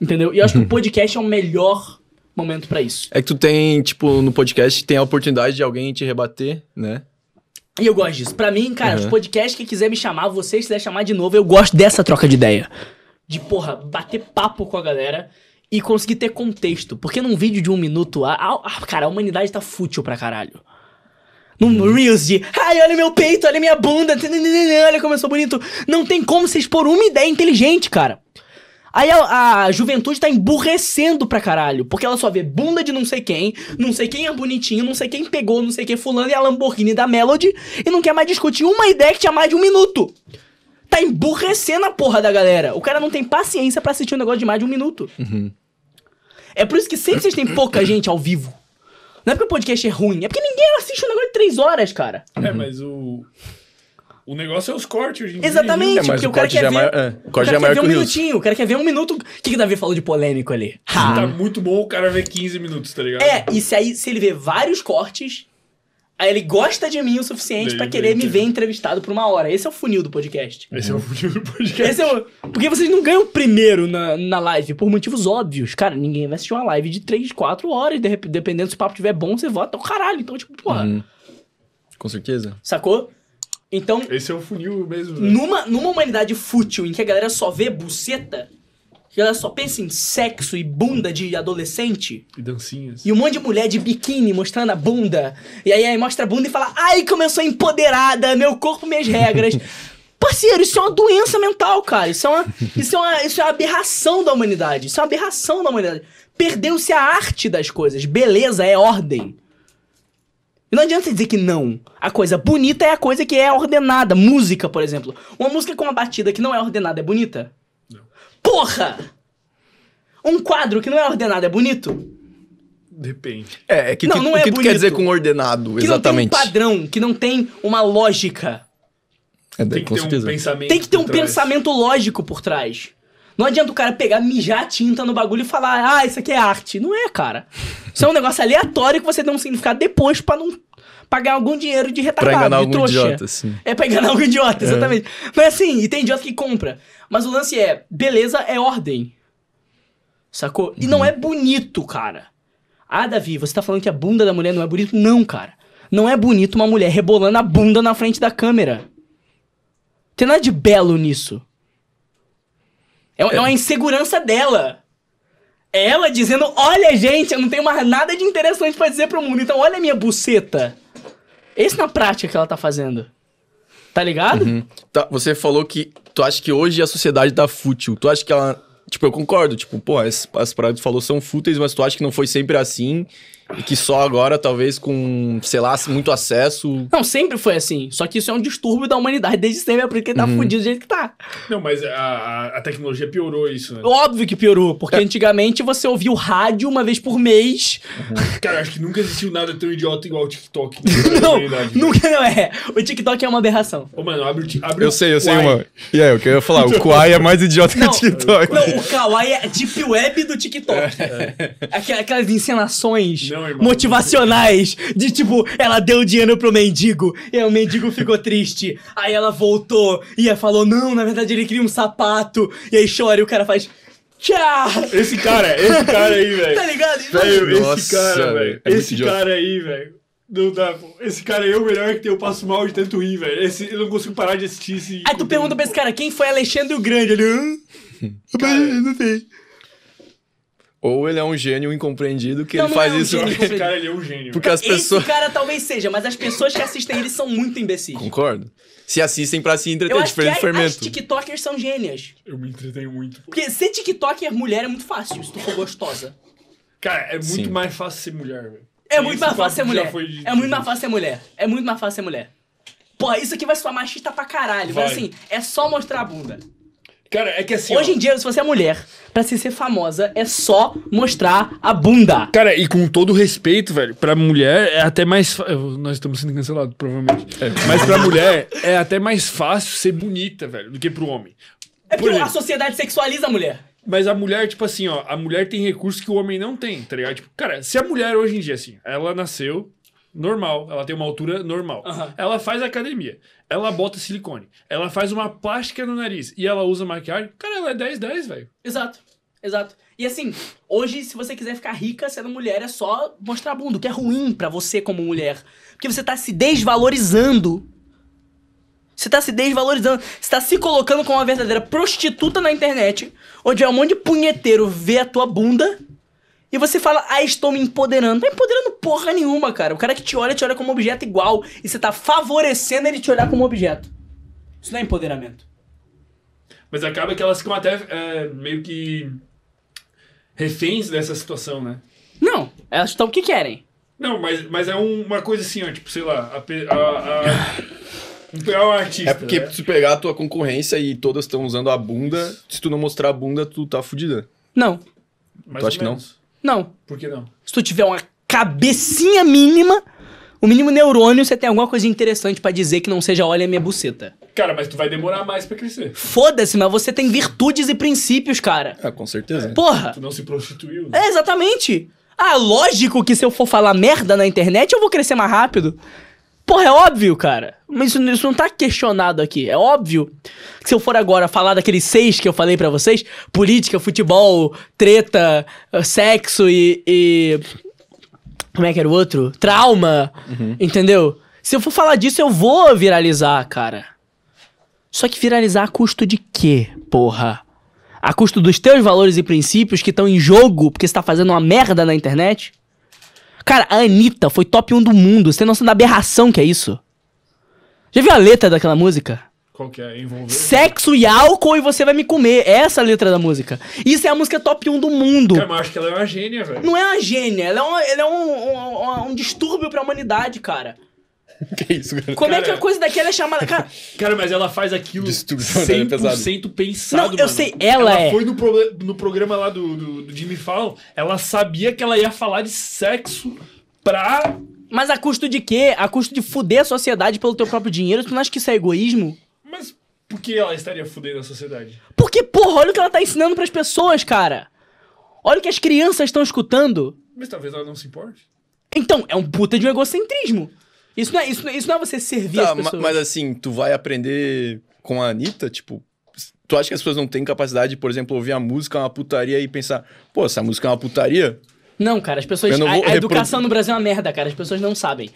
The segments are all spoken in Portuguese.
Entendeu? E eu acho que o podcast é o melhor momento para isso. É que tu tem, tipo, no podcast tem a oportunidade de alguém te rebater, né? E eu gosto disso. Pra mim, cara, uhum. os podcasts que quiser me chamar, vocês quiser chamar de novo, eu gosto dessa troca de ideia. De, porra, bater papo com a galera e conseguir ter contexto. Porque num vídeo de um minuto, a, a, a cara, a humanidade tá fútil pra caralho. Num uhum. Reels de, ai, olha meu peito, olha minha bunda, olha como eu sou bonito. Não tem como você expor uma ideia inteligente, cara. Aí a, a juventude tá emburrecendo pra caralho, porque ela só vê bunda de não sei quem, não sei quem é bonitinho, não sei quem pegou, não sei quem fulano e a Lamborghini da Melody, e não quer mais discutir uma ideia que tinha mais de um minuto. Tá emburrecendo a porra da galera. O cara não tem paciência para assistir um negócio de mais de um minuto. Uhum. É por isso que sempre vocês têm pouca gente ao vivo. Não é porque o podcast é ruim, é porque ninguém assiste um negócio de três horas, cara. É, mas o. O negócio é os cortes hoje em dia. Exatamente, é, porque o, cara quer é ver. é. O, cara é quer ver um minutinho, o cara quer ver um minuto. O que, que Davi falou de polêmico ali? Ha. Tá ah. muito bom o cara ver 15 minutos, tá ligado? É, e se aí se ele vê vários cortes, aí ele gosta de mim o suficiente para querer me ver entrevistado por uma hora. Esse é o funil do podcast. Esse é o funil do podcast. Esse é o... Porque vocês não ganham primeiro na, na live, por motivos óbvios. Cara, ninguém vai assistir uma live de 3, 4 horas, de... dependendo se o papo tiver bom, você vota. o caralho, então, tipo, porra. Hum. Com certeza. Sacou? Então. Esse é o funil mesmo. Né? Numa, numa humanidade fútil em que a galera só vê buceta, que ela só pensa em sexo e bunda de adolescente. E dancinhas. E um monte de mulher de biquíni mostrando a bunda. E aí, aí mostra a bunda e fala: ai, como eu sou empoderada, meu corpo, minhas regras. Parceiro, isso é uma doença mental, cara. Isso é uma, isso é uma, isso é uma aberração da humanidade. Isso é uma aberração da humanidade. Perdeu-se a arte das coisas. Beleza é ordem. E não adianta você dizer que não. A coisa bonita é a coisa que é ordenada. Música, por exemplo. Uma música com uma batida que não é ordenada é bonita? Não. Porra! Um quadro que não é ordenado é bonito? Depende. É, é que não, tu, não é o que bonito. É tu quer dizer com ordenado, exatamente? Que não tem um padrão, que não tem uma lógica. É, tem, que um tem que ter um pensamento lógico por trás. Não adianta o cara pegar, mijar a tinta no bagulho e falar, ah, isso aqui é arte. Não é, cara. Isso é um negócio aleatório que você dá um significado depois para não pagar algum dinheiro de retardado, pra enganar de algum trouxa. Idiota, sim. É pra enganar algum idiota, é. exatamente. É. Mas assim, e tem idiota que compra. Mas o lance é, beleza é ordem. Sacou? E não uhum. é bonito, cara. Ah, Davi, você tá falando que a bunda da mulher não é bonito? Não, cara. Não é bonito uma mulher rebolando a bunda na frente da câmera. Tem nada de belo nisso. É, é. é uma insegurança dela. É ela dizendo: Olha, gente, eu não tenho mais nada de interessante para dizer pro mundo, então olha a minha buceta. Esse na prática que ela tá fazendo. Tá ligado? Uhum. Tá, você falou que tu acha que hoje a sociedade tá fútil. Tu acha que ela. Tipo, eu concordo. Tipo, pô, as, as paradas que tu falou são fúteis, mas tu acha que não foi sempre assim e que só agora, talvez, com, sei lá, muito acesso. Não, sempre foi assim. Só que isso é um distúrbio da humanidade desde sempre, é porque ele tá uhum. fudido do jeito que tá. Não, mas a, a tecnologia piorou isso, né? Óbvio que piorou, porque é. antigamente você ouvia o rádio uma vez por mês. Uhum. Cara, acho que nunca existiu nada tão idiota igual o TikTok. Né? não, é né? nunca não é. O TikTok é uma aberração. Ô, mano, abre o TikTok. Eu sei, eu sei, mano. E aí, o que eu ia falar? O Kwai é mais idiota não, que o TikTok. Não, o Kawaii é deep web do TikTok. É. Aquelas, aquelas encenações. Não irmão. Motivacionais. De tipo, ela deu dinheiro pro mendigo. E aí o mendigo ficou triste. Aí ela voltou e falou: não, na verdade ele queria um sapato. E aí chora e o cara faz. Tchau! Esse cara, esse cara aí, velho. tá ligado? Véio, Nossa, esse cara, velho. É esse cara aí, velho. Não dá, pô. Esse cara é o melhor que tem. Eu passo mal de tanto ir velho. Esse, eu não consigo parar de assistir esse. Aí tu pergunta pra esse cara quem foi Alexandre o Grande. Ele. cara, não sei. Ou ele é um gênio incompreendido que não, ele faz é um isso. Esse cara ele é um gênio. Porque as pessoas. Esse cara talvez seja, mas as pessoas que assistem ele são muito imbecis. Concordo. Se assistem pra se entreter, diferente do fermento. As TikTokers são gênias. Eu me entretenho muito. Porque ser TikToker mulher é muito fácil, se tu for gostosa. Cara, é muito Sim. mais fácil ser mulher, velho. É muito, mais fácil, é muito mais fácil ser mulher. É muito mais fácil ser mulher. É muito mais fácil ser mulher. Porra, isso aqui vai soar machista pra caralho. Vai. Mas assim, é só mostrar a bunda. Cara, é que assim. Hoje ó, em dia, se você é mulher, pra se ser famosa, é só mostrar a bunda. Cara, e com todo respeito, velho, pra mulher é até mais. Nós estamos sendo cancelados, provavelmente. É, mas pra mulher é até mais fácil ser bonita, velho, do que pro homem. É porque a sociedade sexualiza a mulher. Mas a mulher, tipo assim, ó, a mulher tem recursos que o homem não tem, tá ligado? Tipo, cara, se a mulher hoje em dia, assim, ela nasceu, normal, ela tem uma altura normal. Ela faz academia, ela bota silicone, ela faz uma plástica no nariz e ela usa maquiagem. Cara, ela é 10, 10, velho. Exato, exato. E assim, hoje, se você quiser ficar rica sendo mulher, é só mostrar a bunda, o que é ruim para você como mulher. Porque você tá se desvalorizando. Você tá se desvalorizando, você tá se colocando como uma verdadeira prostituta na internet, onde é um monte de punheteiro vê a tua bunda e você fala, ah, estou me empoderando. Não tá empoderando porra nenhuma, cara. O cara que te olha, te olha como objeto igual. E você tá favorecendo ele te olhar como objeto. Isso não é empoderamento. Mas acaba que elas ficam até é, meio que reféns dessa situação, né? Não, elas estão o que querem. Não, mas, mas é um, uma coisa assim, ó, tipo, sei lá, a, a, a, é um artista. É porque né? se pegar a tua concorrência e todas estão usando a bunda, se tu não mostrar a bunda, tu tá fudida. Não. Mais tu acha que não? Não. Por que não? Se tu tiver uma cabecinha mínima, o mínimo neurônio, você tem alguma coisa interessante para dizer que não seja olha é minha buceta. Cara, mas tu vai demorar mais para crescer. Foda-se, mas você tem virtudes e princípios, cara. Ah, com certeza. Porra. Tu não se prostituiu. Né? É, exatamente. Ah, lógico que se eu for falar merda na internet, eu vou crescer mais rápido. Porra, é óbvio, cara. Mas isso, isso, não tá questionado aqui. É óbvio que se eu for agora falar daqueles seis que eu falei para vocês, política, futebol, treta, sexo e, e... Como é que era o outro? Trauma, uhum. entendeu? Se eu for falar disso, eu vou viralizar, cara. Só que viralizar a custo de quê, porra? A custo dos teus valores e princípios que estão em jogo porque você tá fazendo uma merda na internet? Cara, a Anitta foi top 1 do mundo. Você tem noção da aberração que é isso? Já viu a letra daquela música? Qual que é? Envolver? Sexo e álcool e você vai me comer. Essa é a letra da música. Isso é a música top 1 do mundo. Cara, mas acho que ela é uma gênia, velho. Não é uma gênia. Ela é um, ela é um, um, um, um distúrbio pra humanidade, cara. que isso, cara? Como cara, é que a coisa daquela é chamada. Cara, cara mas ela faz aquilo Distúrbio, 100% é pensado. Não, mano. eu sei, ela, ela é. foi no, pro... no programa lá do, do, do Jimmy Fallon, ela sabia que ela ia falar de sexo pra. Mas a custo de quê? A custo de fuder a sociedade pelo teu próprio dinheiro? Tu não acha que isso é egoísmo? Mas por que ela estaria fudendo a sociedade? Porque, porra, olha o que ela tá ensinando pras pessoas, cara. Olha o que as crianças estão escutando. Mas talvez ela não se importe. Então, é um puta de um egocentrismo. Isso não é, isso não é, isso não é você servir tá, as pessoas. Mas assim, tu vai aprender com a Anitta, tipo, tu acha que as pessoas não têm capacidade de, por exemplo, ouvir a música é uma putaria e pensar, pô, essa música é uma putaria? Não, cara, as pessoas. Não A, a educação no Brasil é uma merda, cara. As pessoas não sabem.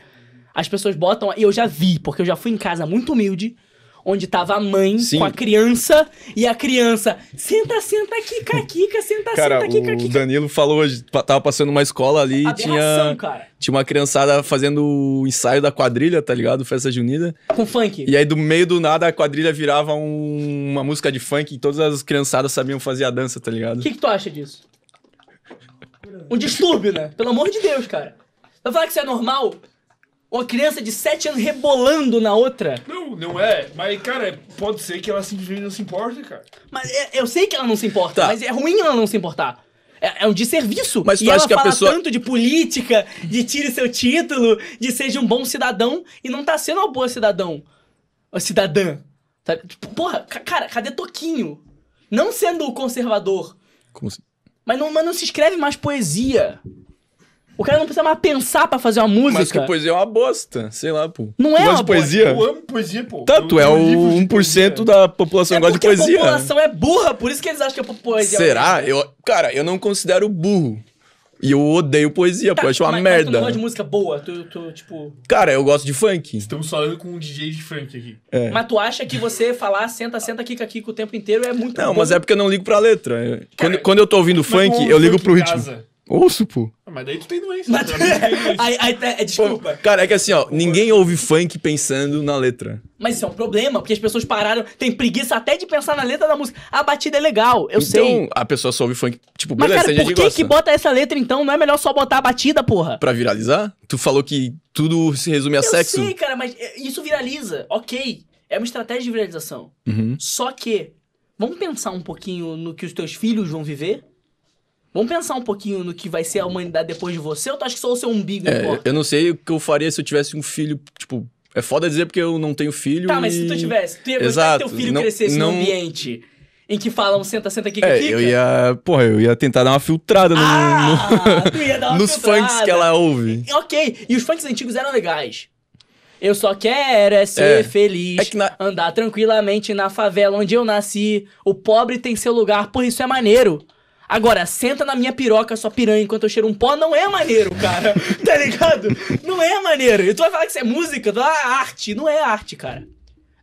As pessoas botam. E eu já vi, porque eu já fui em casa muito humilde onde tava a mãe Sim. com a criança e a criança, senta, senta aqui, caquica, senta, cara, senta aqui, caquica. O Danilo falou hoje, tava passando uma escola ali e tinha, cara. tinha uma criançada fazendo o ensaio da quadrilha, tá ligado? Festa junina. Com funk. E aí do meio do nada a quadrilha virava um, uma música de funk e todas as criançadas sabiam fazer a dança, tá ligado? O que, que tu acha disso? Um distúrbio, né? Pelo amor de Deus, cara. Vai falar que isso é normal? uma criança de 7 anos rebolando na outra. Não, não é. Mas, cara, pode ser que ela simplesmente não se importe, cara. Mas é, eu sei que ela não se importa, tá. mas é ruim ela não se importar. É, é um desserviço. Mas tu e acha que a pessoa. tanto de política, de tire seu título, de seja um bom cidadão e não tá sendo uma boa cidadão. Ou cidadã. Tá, porra, cara, cadê Toquinho? Não sendo o conservador. Como assim? Mas não, mas não se escreve mais poesia. O cara não precisa mais pensar pra fazer uma música. Mas que poesia é uma bosta. Sei lá, pô. Não é uma poesia? Eu amo poesia, pô. Tanto tá, é o 1% da população é gosta de poesia. A população é burra, por isso que eles acham que é poesia. Será? Eu, cara, eu não considero burro. E eu odeio poesia, tá, pô. Eu acho uma mas, merda. Mas tu gosta de música boa? Tu, tu, tipo... Cara, eu gosto de funk. Estamos falando com um DJ de funk aqui. É. Mas tu acha que você falar senta, senta, kika, kika o tempo inteiro é muito Não, bom. mas é porque eu não ligo pra letra. Cara, quando, quando eu tô ouvindo funk, eu ligo pro ritmo. Casa. Ouço, pô. Ah, mas daí tu tem doença. Mas... Né? aí, aí, é, é, desculpa. Pô, cara, é que assim, ó, ninguém ouve funk pensando na letra. Mas isso é um problema, porque as pessoas pararam, tem preguiça até de pensar na letra da música. A batida é legal, eu então, sei. Então, a pessoa só ouve funk, tipo, beleza, Mas, cara, por que gosta. que bota essa letra então? Não é melhor só botar a batida, porra? Pra viralizar? Tu falou que tudo se resume a eu sexo? Eu sei, cara, mas é, isso viraliza, ok. É uma estratégia de viralização. Uhum. Só que, vamos pensar um pouquinho no que os teus filhos vão viver? Vamos pensar um pouquinho no que vai ser a humanidade depois de você, ou tu acha que só o seu umbigo é, importa? Eu não sei o que eu faria se eu tivesse um filho, tipo... É foda dizer porque eu não tenho filho Tá, e... mas se tu tivesse, tu ia gostar Exato, que teu filho não, crescesse não... num ambiente em que falam senta, senta aqui que é, fica? eu ia... Porra, eu ia tentar dar uma filtrada no, ah, no... tu ia dar uma nos filtrada. funks que ela ouve. Ok, e os funks antigos eram legais. Eu só quero é ser é. é feliz, é na... andar tranquilamente na favela onde eu nasci. O pobre tem seu lugar, por isso é maneiro. Agora, senta na minha piroca, sua piranha, enquanto eu cheiro um pó, não é maneiro, cara. tá ligado? Não é maneiro. E tu vai falar que isso é música, tu ah, arte. Não é arte, cara.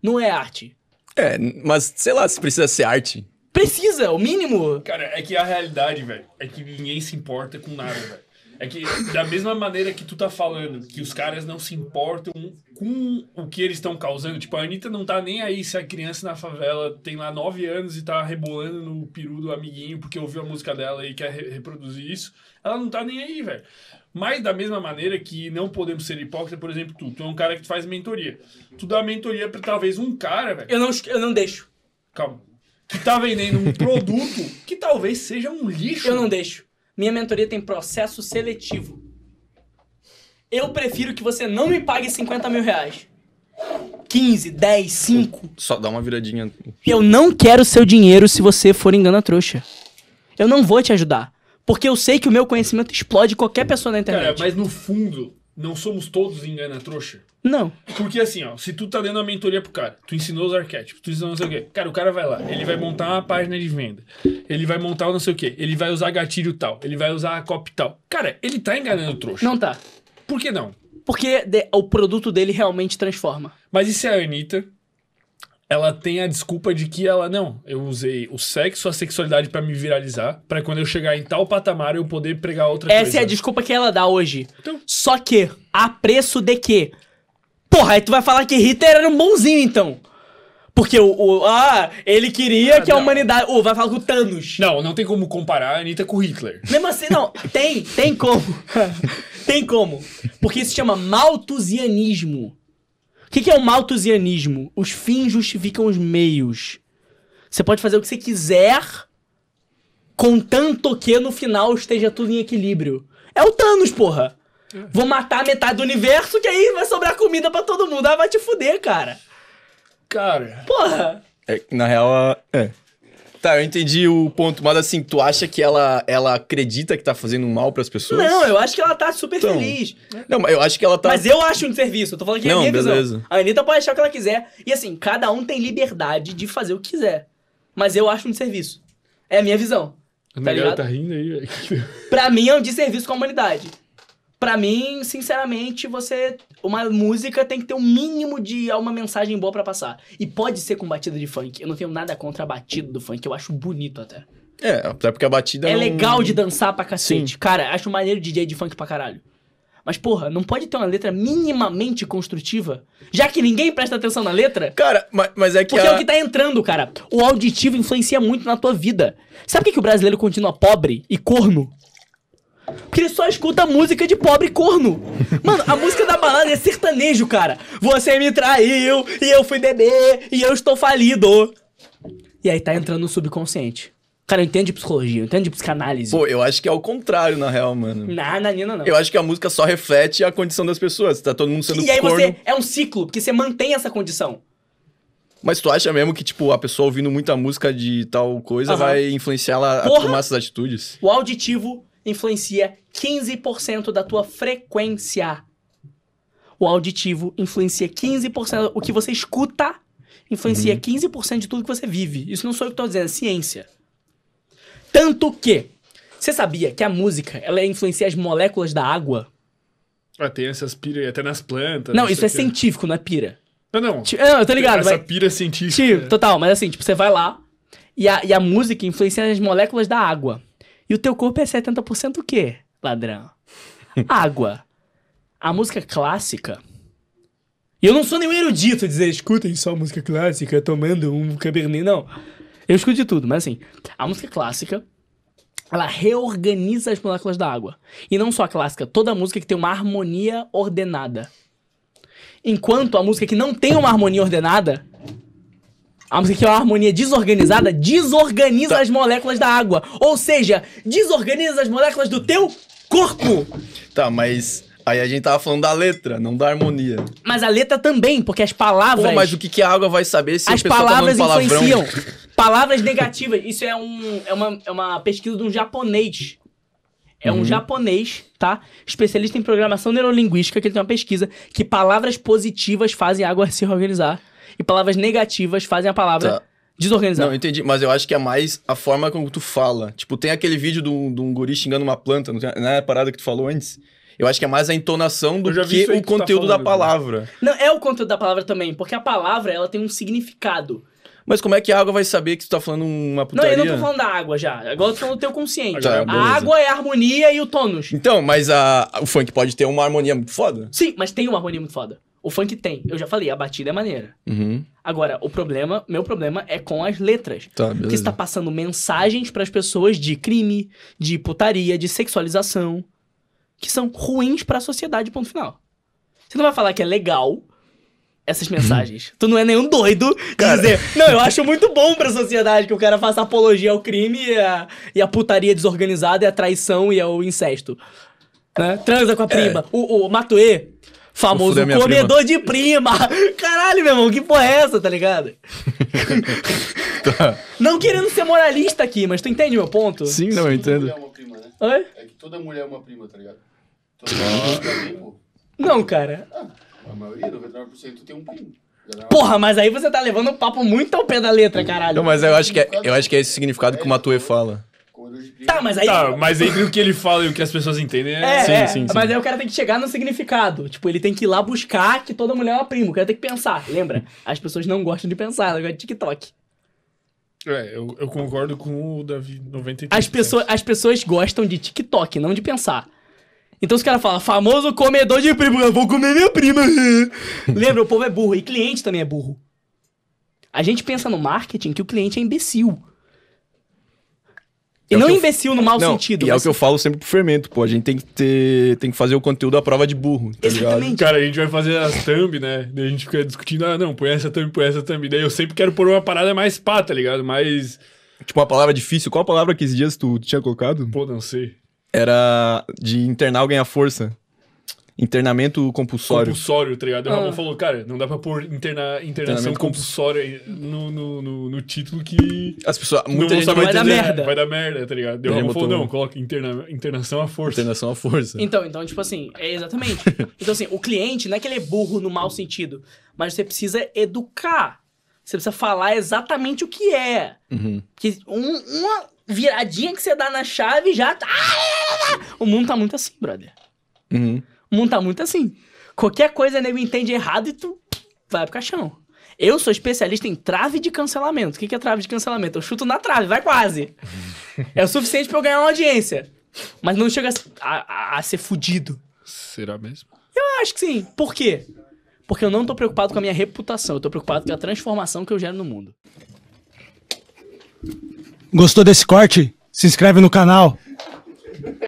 Não é arte. É, mas sei lá, se precisa ser arte. Precisa, o mínimo. Cara, é que é a realidade, velho, é que ninguém se importa com nada, velho. É que, da mesma maneira que tu tá falando, que os caras não se importam com o que eles estão causando. Tipo, a Anitta não tá nem aí se a criança na favela tem lá nove anos e tá rebolando no peru do amiguinho porque ouviu a música dela e quer re reproduzir isso. Ela não tá nem aí, velho. Mas da mesma maneira que não podemos ser hipócritas, por exemplo, tu. Tu é um cara que faz mentoria. Tu dá mentoria pra talvez um cara, velho. Eu não, eu não deixo. Calma. Que tá vendendo um produto que talvez seja um lixo. Eu não deixo. Minha mentoria tem processo seletivo. Eu prefiro que você não me pague 50 mil reais. 15, 10, 5. Só dá uma viradinha. Eu não quero seu dinheiro se você for engana trouxa. Eu não vou te ajudar. Porque eu sei que o meu conhecimento explode qualquer pessoa na internet. Cara, mas no fundo, não somos todos engana-trouxa? Não. Porque assim, ó, se tu tá dando uma mentoria pro cara, tu ensinou os arquétipos, tu ensinou não sei o quê. Cara, o cara vai lá, ele vai montar uma página de venda, ele vai montar não sei o quê, ele vai usar gatilho tal, ele vai usar a copy tal. Cara, ele tá enganando o trouxa. Não tá. Por que não? Porque de, o produto dele realmente transforma. Mas e se é a Anitta ela tem a desculpa de que ela não, eu usei o sexo, a sexualidade para me viralizar, para quando eu chegar em tal patamar eu poder pregar outra Essa é coisa. Essa é a desculpa que ela dá hoje. Então. Só que a preço de quê? Porra, aí tu vai falar que Hitler era um bonzinho então. Porque o, o ah, ele queria ah, que a humanidade, oh, vai falar com o Thanos. Não, não tem como comparar a Anitta com Hitler. Mesmo assim, não, tem, tem como. tem como. Porque isso se chama maltusianismo. O que, que é o malthusianismo? Os fins justificam os meios. Você pode fazer o que você quiser, contanto que no final esteja tudo em equilíbrio. É o Thanos, porra! Vou matar metade do universo, que aí vai sobrar comida para todo mundo. Ah, vai te fuder, cara. Cara. Porra! É, na real, é. é. Tá, eu entendi o ponto, mas assim, tu acha que ela, ela acredita que tá fazendo mal pras pessoas? Não, eu acho que ela tá super então, feliz. Não, mas eu acho que ela tá. Mas eu acho um serviço, eu tô falando que não, é a minha beleza. Visão. A Anitta pode achar o que ela quiser. E assim, cada um tem liberdade de fazer o que quiser. Mas eu acho um serviço. É a minha visão. A tá, tá rindo aí, pra mim é um desserviço com a humanidade. Pra mim, sinceramente, você. Uma música tem que ter um mínimo de uma mensagem boa para passar. E pode ser com batida de funk. Eu não tenho nada contra a batida do funk, eu acho bonito até. É, até porque a batida. É não... legal de dançar pra cacete. Sim. Cara, acho maneiro DJ de funk pra caralho. Mas, porra, não pode ter uma letra minimamente construtiva? Já que ninguém presta atenção na letra? Cara, mas, mas é que. Porque é a... é o que tá entrando, cara. O auditivo influencia muito na tua vida. Sabe por que, que o brasileiro continua pobre e corno? Porque ele só escuta música de pobre corno. Mano, a música da balada é sertanejo, cara. Você me traiu, e eu fui beber, e eu estou falido. E aí tá entrando no subconsciente. Cara, eu entendo de psicologia, eu entendo de psicanálise. Pô, eu acho que é o contrário, na real, mano. Na, na Nina, não. Eu acho que a música só reflete a condição das pessoas. Tá todo mundo sendo E aí corno. você... É um ciclo, porque você mantém essa condição. Mas tu acha mesmo que, tipo, a pessoa ouvindo muita música de tal coisa vai influenciar ela a Porra! tomar essas atitudes? O auditivo influencia 15% da tua frequência. O auditivo influencia 15%. O que você escuta influencia uhum. 15% de tudo que você vive. Isso não sou eu que estou dizendo, é ciência. Tanto que, você sabia que a música ela influencia as moléculas da água? Ah, tem essas piras até nas plantas. Não, isso é que. científico, não é pira. Não, não. Tipo, não, eu tô ligado. Essa mas... pira é científica. Tipo, né? total, mas assim, tipo, você vai lá e a, e a música influencia as moléculas da água. E o teu corpo é 70% o quê, ladrão? Água. A música clássica. E eu não sou nenhum erudito dizer, escutem só música clássica tomando um cabernet. Não. Eu escuto de tudo, mas assim, a música clássica, ela reorganiza as moléculas da água. E não só a clássica, toda a música que tem uma harmonia ordenada. Enquanto a música que não tem uma harmonia ordenada, a música que é uma harmonia desorganizada desorganiza tá. as moléculas da água. Ou seja, desorganiza as moléculas do teu corpo. Tá, mas aí a gente tava falando da letra, não da harmonia. Mas a letra também, porque as palavras. Pô, mas o que, que a água vai saber se as tá palavras tá influenciam? palavras negativas. Isso é, um, é, uma, é uma pesquisa de um japonês. É um uhum. japonês, tá? Especialista em programação neurolinguística, que ele tem uma pesquisa que palavras positivas fazem a água se organizar e palavras negativas fazem a palavra. Tá. Não, entendi, mas eu acho que é mais a forma como tu fala. Tipo, tem aquele vídeo de um guri xingando uma planta, não é a parada que tu falou antes? Eu acho que é mais a entonação do que o que tá conteúdo tá da palavra. Não, é o conteúdo da palavra também, porque a palavra ela tem um significado. Mas como é que a água vai saber que tu tá falando uma putaria? Não, eu não tô falando da água já. Agora eu tô falando do teu consciente. Tá, a água é a harmonia e o tônus. Então, mas a, o funk pode ter uma harmonia muito foda? Sim, mas tem uma harmonia muito foda. O funk tem, eu já falei, a batida é maneira. Uhum. Agora, o problema, meu problema é com as letras. Tá, beleza. Porque você tá passando mensagens para as pessoas de crime, de putaria, de sexualização, que são ruins para a sociedade, ponto final. Você não vai falar que é legal essas uhum. mensagens. tu não é nenhum doido de cara... dizer, não, eu acho muito bom pra sociedade que o cara faça apologia ao crime e a, e a putaria desorganizada e a traição e ao incesto. Né? Transa com a prima. É. O, o Matue Famoso comedor prima. de prima. Caralho, meu irmão, que porra é essa, tá ligado? tá. Não querendo ser moralista aqui, mas tu entende meu ponto? Sim, não, eu entendo. Toda mulher é uma prima, né? Oi? É que toda mulher é uma prima, tá ligado? Toda mulher é uma prima. Não, cara. Ah, a maioria, 99%, tem um primo. Porra, mas aí você tá levando o papo muito ao pé da letra, caralho. Não, mas eu acho que é, eu acho que é esse significado é que o Matue fala. Tá, mas aí. Tá, mas entre o que ele fala e o que as pessoas entendem é. é, sim, é. Sim, sim, Mas aí o cara tem que chegar no significado. Tipo, ele tem que ir lá buscar que toda mulher é uma prima. O cara tem que pensar. Lembra? As pessoas não gostam de pensar, elas gostam de TikTok. É, eu, eu concordo com o Davi 93%. As pessoas, as pessoas gostam de TikTok, não de pensar. Então os caras falam, famoso comedor de prima, vou comer minha prima. Lembra, o povo é burro. E cliente também é burro. A gente pensa no marketing que o cliente é imbecil. E é não imbecil no mau não, sentido. E mas... é o que eu falo sempre pro Fermento, pô. A gente tem que ter, tem que fazer o conteúdo à prova de burro, tá Exatamente. ligado? Cara, a gente vai fazer as thumb, né? Daí a gente fica discutindo, ah, não, põe essa thumb, põe essa thumb. Daí eu sempre quero pôr uma parada mais pá, tá ligado? Mais... Tipo, uma palavra difícil. Qual a palavra que esses dias tu tinha colocado? Pô, não sei. Era de internar alguém à força internamento compulsório. Compulsório, tá ligado? O ah. Ramon falou, cara, não dá pra pôr interna, internação compulsória no, no, no, no, título que. As pessoas. Muita gente vai dar merda. Vai dar merda, tá ligado? O Ramon falou, não, coloca interna, internação à força. Internação à força. Então, então, tipo assim, é exatamente. então, assim, o cliente não é que ele é burro no mau sentido, mas você precisa educar. Você precisa falar exatamente o que é. Uhum. Que um, uma viradinha que você dá na chave já. Tá- ah, é, é, é, o mundo tá muito assim, brother. Uhum montar tá muito assim. Qualquer coisa nego entende errado e tu vai pro caixão. Eu sou especialista em trave de cancelamento. O que é trave de cancelamento? Eu chuto na trave, vai quase. é o suficiente para eu ganhar uma audiência. Mas não chega a, a, a, ser fudido. Será mesmo? Eu acho que sim. Por quê? Porque eu não tô preocupado com a minha reputação, eu tô preocupado com a transformação que eu gero no mundo. Gostou desse corte? Se inscreve no canal.